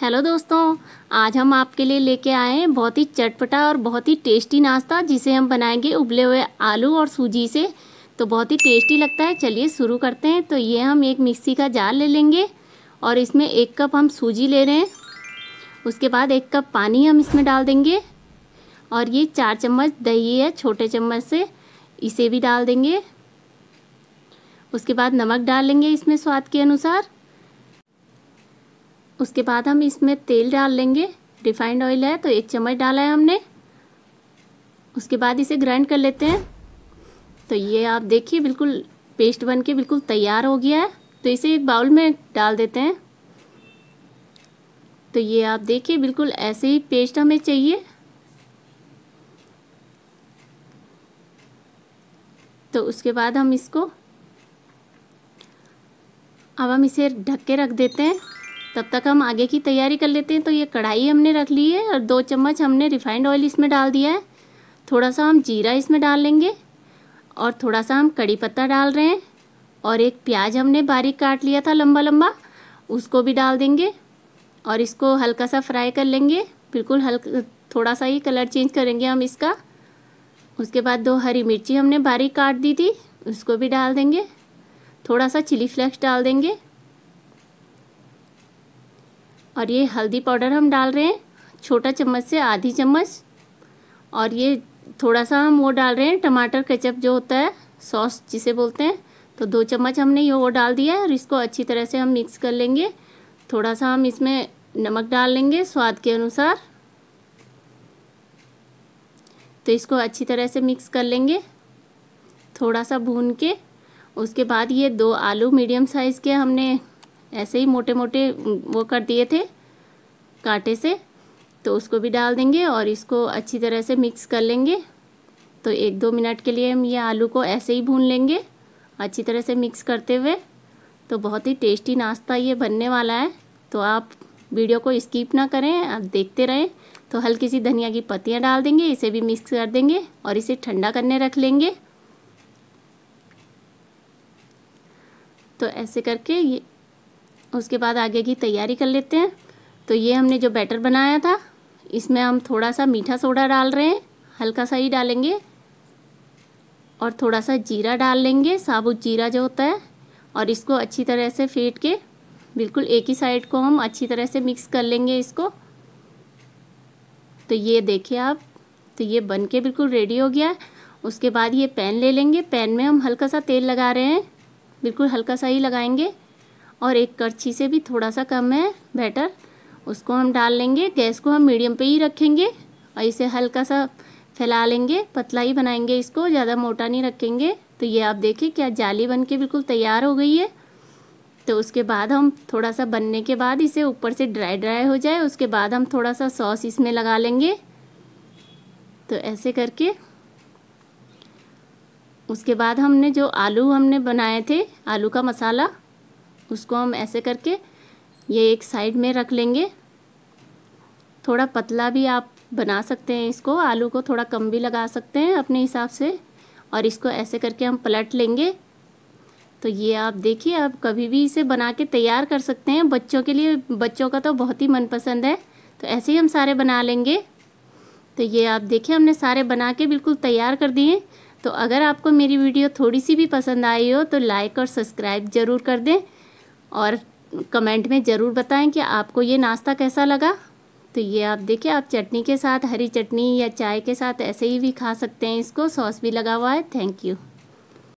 hello दोस्तों आज हम आपके लिए लेके आए हैं बहुत ही चटपटा और बहुत ही टेस्टी नाश्ता जिसे हम बनाएंगे उबले हुए आलू और सूजी से तो बहुत ही टेस्टी लगता है चलिए शुरू करते हैं तो ये हम एक मिक्सी का जार ले लेंगे और इसमें एक कप हम सूजी ले रहे हैं उसके बाद एक कप पानी हम इसमें डाल देंगे और ये चार चम्मच दही है छोटे चम्मच से इसे भी डाल देंगे उसके बाद नमक डाल लेंगे इसमें स्वाद के अनुसार उसके बाद हम इसमें तेल डाल लेंगे रिफाइंड ऑयल है तो एक चम्मच डाला है हमने उसके बाद इसे ग्राइंड कर लेते हैं तो ये आप देखिए बिल्कुल पेस्ट बन के बिल्कुल तैयार हो गया है तो इसे एक बाउल में डाल देते हैं तो ये आप देखिए बिल्कुल ऐसे ही पेस्ट हमें चाहिए तो उसके बाद हम इसको अब हम इसे ढक के रख देते हैं तब तक हम आगे की तैयारी कर लेते हैं तो ये कढ़ाई हमने रख ली है और दो चम्मच हमने रिफाइंड ऑयल इसमें डाल दिया है थोड़ा सा हम जीरा इसमें डाल लेंगे और थोड़ा सा हम कड़ी पत्ता डाल रहे हैं और एक प्याज हमने बारीक काट लिया था लंबा लंबा उसको भी डाल देंगे और इसको हल्का सा फ्राई कर लेंगे बिल्कुल हल्का थोड़ा सा ही कलर चेंज करेंगे हम इसका उसके बाद दो हरी मिर्ची हमने बारीक काट दी थी उसको भी डाल देंगे थोड़ा सा चिली फ्लेक्स डाल देंगे और ये हल्दी पाउडर हम डाल रहे हैं छोटा चम्मच से आधी चम्मच और ये थोड़ा सा हम वो डाल रहे हैं टमाटर केचप जो होता है सॉस जिसे बोलते हैं तो दो चम्मच हमने ये वो डाल दिया है और इसको अच्छी तरह से हम मिक्स कर लेंगे थोड़ा सा हम इसमें नमक डाल लेंगे स्वाद के अनुसार तो इसको अच्छी तरह से मिक्स कर लेंगे थोड़ा सा भून के उसके बाद ये दो आलू मीडियम साइज़ के हमने ऐसे ही मोटे मोटे वो कर दिए थे कांटे से तो उसको भी डाल देंगे और इसको अच्छी तरह से मिक्स कर लेंगे तो एक दो मिनट के लिए हम ये आलू को ऐसे ही भून लेंगे अच्छी तरह से मिक्स करते हुए तो बहुत ही टेस्टी नाश्ता ये बनने वाला है तो आप वीडियो को स्किप ना करें आप देखते रहें तो हल्की सी धनिया की पत्तियाँ डाल देंगे इसे भी मिक्स कर देंगे और इसे ठंडा करने रख लेंगे तो ऐसे करके ये उसके बाद आगे की तैयारी कर लेते हैं तो ये हमने जो बैटर बनाया था इसमें हम थोड़ा सा मीठा सोडा डाल रहे हैं हल्का सा ही डालेंगे और थोड़ा सा जीरा डाल लेंगे साबुत जीरा जो होता है और इसको अच्छी तरह से फेंट के बिल्कुल एक ही साइड को हम अच्छी तरह से मिक्स कर लेंगे इसको तो ये देखिए आप तो ये बन के बिल्कुल रेडी हो गया उसके बाद ये पैन ले लेंगे पैन में हम हल्का सा तेल लगा रहे हैं बिल्कुल हल्का सा ही लगाएंगे और एक करछी से भी थोड़ा सा कम है बैटर उसको हम डाल लेंगे गैस को हम मीडियम पे ही रखेंगे और इसे हल्का सा फैला लेंगे पतला ही बनाएंगे इसको ज़्यादा मोटा नहीं रखेंगे तो ये आप देखिए क्या जाली बन के बिल्कुल तैयार हो गई है तो उसके बाद हम थोड़ा सा बनने के बाद इसे ऊपर से ड्राई ड्राई हो जाए उसके बाद हम थोड़ा सा सॉस इसमें लगा लेंगे तो ऐसे करके उसके बाद हमने जो आलू हमने बनाए थे आलू का मसाला उसको हम ऐसे करके ये एक साइड में रख लेंगे थोड़ा पतला भी आप बना सकते हैं इसको आलू को थोड़ा कम भी लगा सकते हैं अपने हिसाब से और इसको ऐसे करके हम पलट लेंगे तो ये आप देखिए आप कभी भी इसे बना के तैयार कर सकते हैं बच्चों के लिए बच्चों का तो बहुत ही मनपसंद है तो ऐसे ही हम सारे बना लेंगे तो ये आप देखिए हमने सारे बना के बिल्कुल तैयार कर दिए तो अगर आपको मेरी वीडियो थोड़ी सी भी पसंद आई हो तो लाइक और सब्सक्राइब ज़रूर कर दें और कमेंट में ज़रूर बताएं कि आपको ये नाश्ता कैसा लगा तो ये आप देखिए आप चटनी के साथ हरी चटनी या चाय के साथ ऐसे ही भी खा सकते हैं इसको सॉस भी लगा हुआ है थैंक यू